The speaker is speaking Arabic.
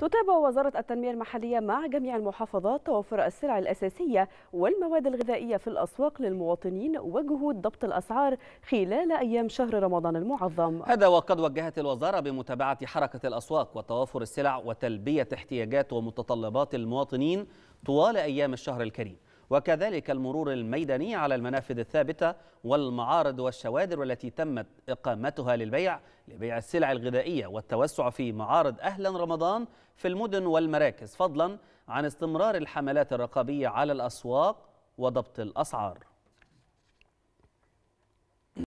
تتابع وزارة التنمية المحلية مع جميع المحافظات توفر السلع الأساسية والمواد الغذائية في الأسواق للمواطنين وجهود ضبط الأسعار خلال أيام شهر رمضان المعظم هذا وقد وجهت الوزارة بمتابعة حركة الأسواق وتوافر السلع وتلبية احتياجات ومتطلبات المواطنين طوال أيام الشهر الكريم وكذلك المرور الميداني على المنافذ الثابتة والمعارض والشوادر التي تمت إقامتها للبيع لبيع السلع الغذائية والتوسع في معارض أهلا رمضان في المدن والمراكز فضلا عن استمرار الحملات الرقابية على الأسواق وضبط الأسعار